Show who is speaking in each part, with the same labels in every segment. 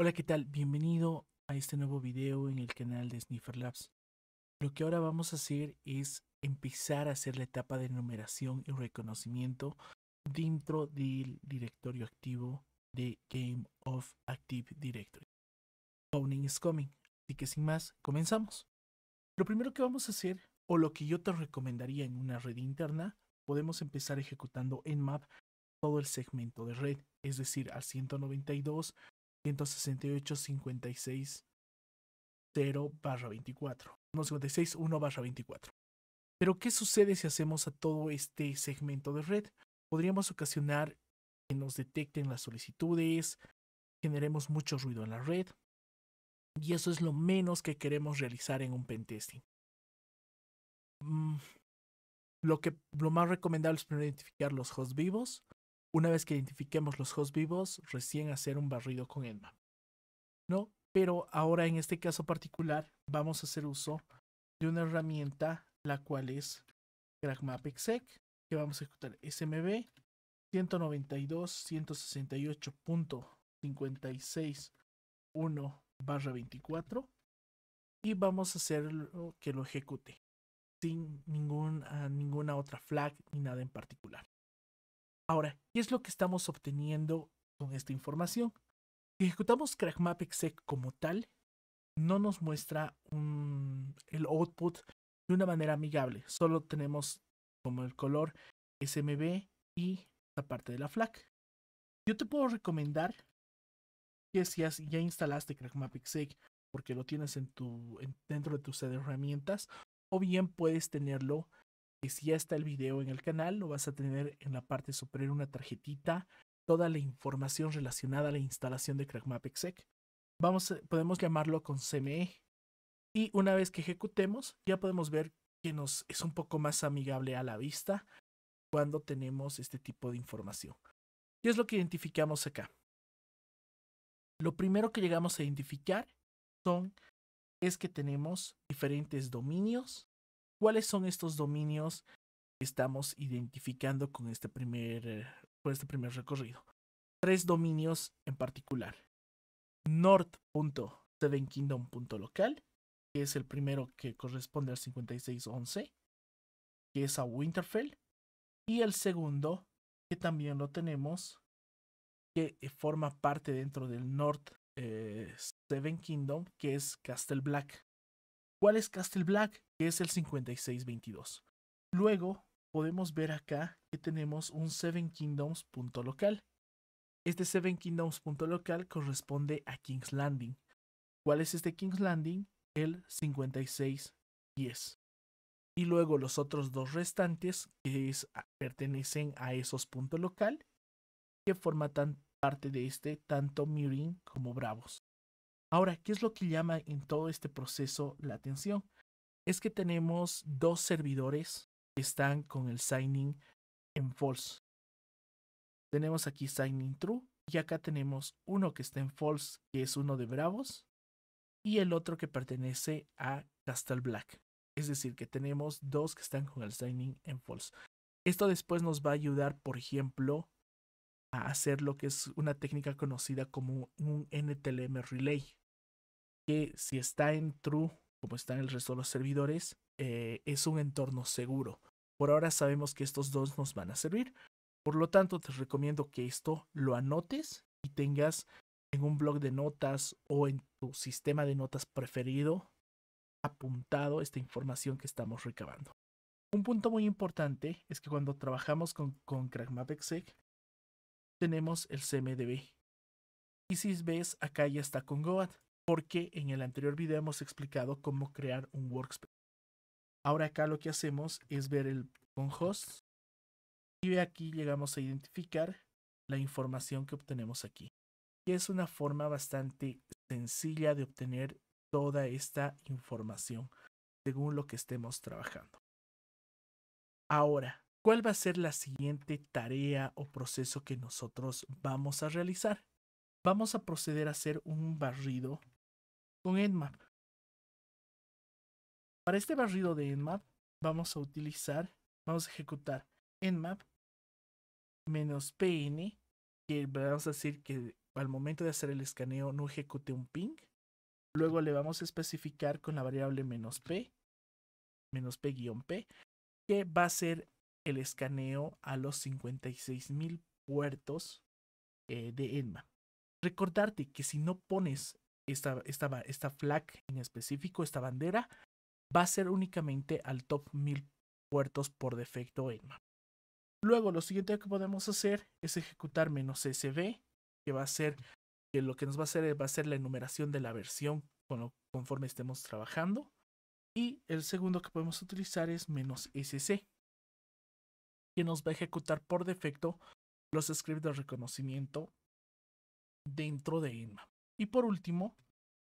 Speaker 1: Hola, ¿qué tal? Bienvenido a este nuevo video en el canal de Sniffer Labs. Lo que ahora vamos a hacer es empezar a hacer la etapa de numeración y reconocimiento dentro del directorio activo de Game of Active Directory. Owning is coming. Así que sin más, comenzamos. Lo primero que vamos a hacer, o lo que yo te recomendaría en una red interna, podemos empezar ejecutando en map todo el segmento de red, es decir, al 192 168 56 0 24. 156 56 1 24. Pero, ¿qué sucede si hacemos a todo este segmento de red? Podríamos ocasionar que nos detecten las solicitudes, generemos mucho ruido en la red, y eso es lo menos que queremos realizar en un pentesting. Mm, lo, que, lo más recomendable es identificar los hosts vivos, una vez que identifiquemos los hosts vivos, recién hacer un barrido con el ¿No? Pero ahora en este caso particular vamos a hacer uso de una herramienta, la cual es exec, que vamos a ejecutar smb 192.168.56.1 barra 24 y vamos a hacer que lo ejecute sin ah, ninguna otra flag ni nada en particular. Ahora, ¿qué es lo que estamos obteniendo con esta información? Si ejecutamos crackmap exec como tal, no nos muestra el output de una manera amigable. Solo tenemos como el color SMB y la parte de la flag. Yo te puedo recomendar que si ya instalaste crackmap exec porque lo tienes en tu, en, dentro de tus herramientas, o bien puedes tenerlo que si ya está el video en el canal, lo vas a tener en la parte superior una tarjetita, toda la información relacionada a la instalación de CrackMap Exec. Vamos, eh, podemos llamarlo con CME. Y una vez que ejecutemos, ya podemos ver que nos es un poco más amigable a la vista cuando tenemos este tipo de información. ¿Qué es lo que identificamos acá? Lo primero que llegamos a identificar son es que tenemos diferentes dominios cuáles son estos dominios que estamos identificando con este primer, con este primer recorrido. Tres dominios en particular. North.sevenkingdom.local, que es el primero que corresponde al 5611, que es a Winterfell, y el segundo, que también lo tenemos, que eh, forma parte dentro del North eh, Seven Kingdom, que es Castle Black cuál es Castle Black, que es el 5622. Luego podemos ver acá que tenemos un Seven Kingdoms punto local. Este Seven Kingdoms punto local corresponde a King's Landing. ¿Cuál es este King's Landing? El 5610. Y luego los otros dos restantes que pertenecen a esos puntos local que forman parte de este tanto Mirin como Bravos. Ahora, ¿qué es lo que llama en todo este proceso la atención? Es que tenemos dos servidores que están con el signing en false. Tenemos aquí signing true y acá tenemos uno que está en false, que es uno de Bravos, y el otro que pertenece a Castle Black. Es decir, que tenemos dos que están con el signing en false. Esto después nos va a ayudar, por ejemplo, a hacer lo que es una técnica conocida como un NTLM relay que si está en true, como está en el resto de los servidores, eh, es un entorno seguro. Por ahora sabemos que estos dos nos van a servir. Por lo tanto, te recomiendo que esto lo anotes y tengas en un blog de notas o en tu sistema de notas preferido apuntado esta información que estamos recabando. Un punto muy importante es que cuando trabajamos con, con Exec, tenemos el CMDB. Y si ves, acá ya está con Goat porque en el anterior video hemos explicado cómo crear un workspace. Ahora acá lo que hacemos es ver el con host y aquí llegamos a identificar la información que obtenemos aquí. Y es una forma bastante sencilla de obtener toda esta información según lo que estemos trabajando. Ahora, ¿cuál va a ser la siguiente tarea o proceso que nosotros vamos a realizar? Vamos a proceder a hacer un barrido con Nmap. Para este barrido de Nmap vamos a utilizar, vamos a ejecutar Nmap menos pn, que vamos a decir que al momento de hacer el escaneo no ejecute un ping. Luego le vamos a especificar con la variable menos p, menos p-p, que va a ser el escaneo a los 56.000 puertos eh, de EnMap. Recordarte que si no pones esta, flag en específico, esta bandera, va a ser únicamente al top 1000 puertos por defecto en map. Luego, lo siguiente que podemos hacer es ejecutar "-sb", que va a ser que lo que nos va a hacer va a ser la enumeración de la versión conforme estemos trabajando. Y el segundo que podemos utilizar es "-sc", que nos va a ejecutar por defecto los scripts de reconocimiento dentro de MAP. Y por último,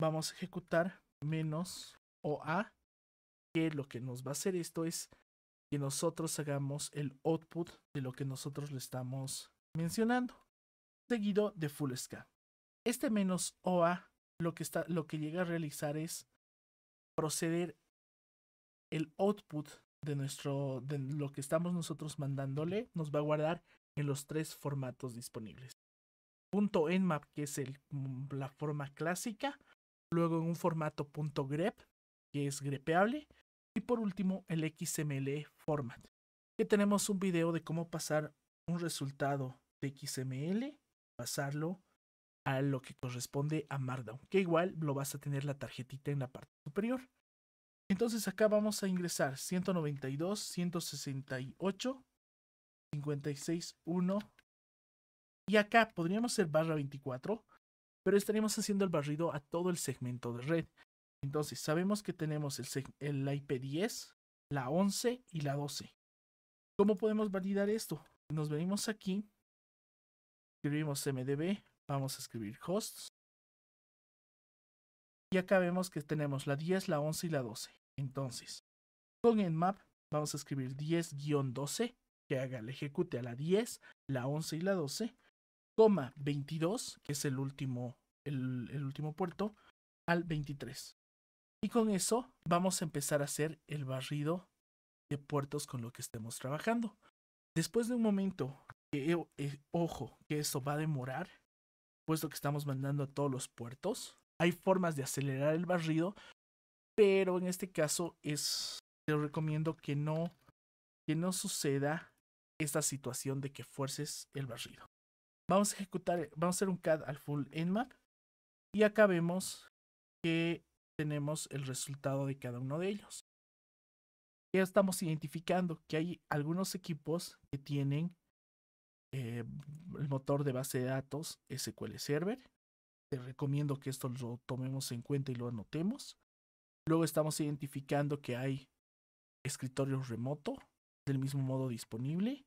Speaker 1: vamos a ejecutar menos oa que lo que nos va a hacer esto es que nosotros hagamos el output de lo que nosotros le estamos mencionando, seguido de full scan. Este menos OA lo que, está, lo que llega a realizar es proceder el output de, nuestro, de lo que estamos nosotros mandándole, nos va a guardar en los tres formatos disponibles punto que es mm, la forma clásica, luego en un formato .grep, que es grepeable, y por último el XML format, que tenemos un video de cómo pasar un resultado de XML, pasarlo a lo que corresponde a Markdown, que igual lo vas a tener la tarjetita en la parte superior. Entonces acá vamos a ingresar 192, 168, 56, 1, y acá podríamos ser barra 24, pero estaríamos haciendo el barrido a todo el segmento de red. Entonces, sabemos que tenemos el, IP10, la 11 y la 12. ¿Cómo podemos validar esto? Nos venimos aquí, escribimos mdb, vamos a escribir hosts. Y acá vemos que tenemos la 10, la 11 y la 12. Entonces, con nmap vamos a escribir 10-12, que haga, el ejecute a la 10, la 11 y la 12 coma 22, que es el último, el, último puerto, al 23. Y con eso vamos a empezar a hacer el barrido de puertos con lo que estemos trabajando. Después de un momento, eh, eh, ojo, que eso va a demorar, puesto que estamos mandando a todos los puertos, hay formas de acelerar el barrido, pero en este caso es, te recomiendo que no, que no suceda esta situación de que fuerces el barrido. Vamos a ejecutar, vamos a hacer un CAD al full Nmap. Y acá vemos que tenemos el resultado de cada uno de ellos. Ya estamos identificando que hay algunos equipos que tienen eh, el motor de base de datos SQL Server. Te recomiendo que esto lo tomemos en cuenta y lo anotemos. Luego estamos identificando que hay escritorio remoto del mismo modo disponible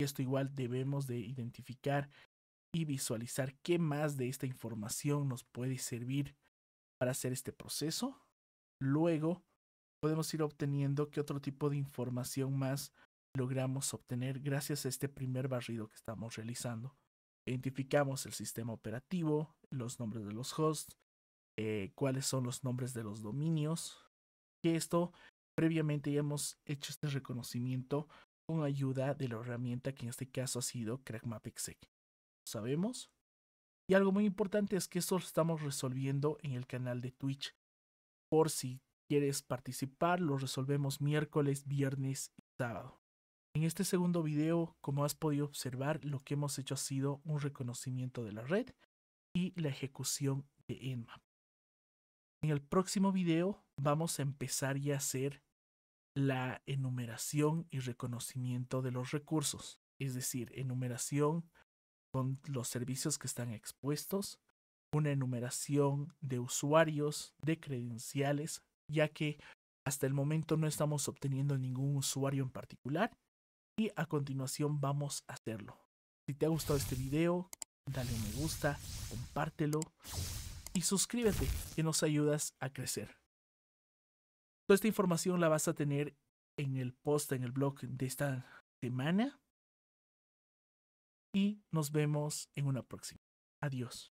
Speaker 1: esto igual debemos de identificar y visualizar qué más de esta información nos puede servir para hacer este proceso. Luego podemos ir obteniendo qué otro tipo de información más logramos obtener gracias a este primer barrido que estamos realizando. Identificamos el sistema operativo, los nombres de los hosts, eh, cuáles son los nombres de los dominios, que esto previamente ya hemos hecho este reconocimiento con ayuda de la herramienta que en este caso ha sido Lo sabemos. Y algo muy importante es que esto lo estamos resolviendo en el canal de Twitch. Por si quieres participar, lo resolvemos miércoles, viernes y sábado. En este segundo video, como has podido observar, lo que hemos hecho ha sido un reconocimiento de la red y la ejecución de Enmap En el próximo video vamos a empezar y a hacer la enumeración y reconocimiento de los recursos, es decir, enumeración con los servicios que están expuestos, una enumeración de usuarios, de credenciales, ya que hasta el momento no estamos obteniendo ningún usuario en particular y a continuación vamos a hacerlo. Si te ha gustado este video, dale un me gusta, compártelo y suscríbete que nos ayudas a crecer. Toda esta información la vas a tener en el post, en el blog de esta semana. Y nos vemos en una próxima. Adiós.